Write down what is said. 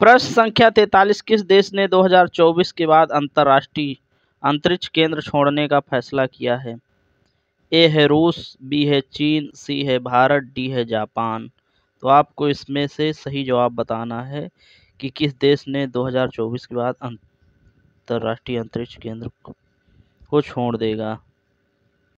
प्रश्न संख्या तैतालीस किस देश ने 2024 के बाद अंतर्राष्ट्रीय अंतरिक्ष केंद्र छोड़ने का फैसला किया है ए है रूस बी है चीन सी है भारत डी है जापान तो आपको इसमें से सही जवाब बताना है कि किस देश ने 2024 के बाद अंतर्राष्ट्रीय अंतरिक्ष केंद्र को छोड़ देगा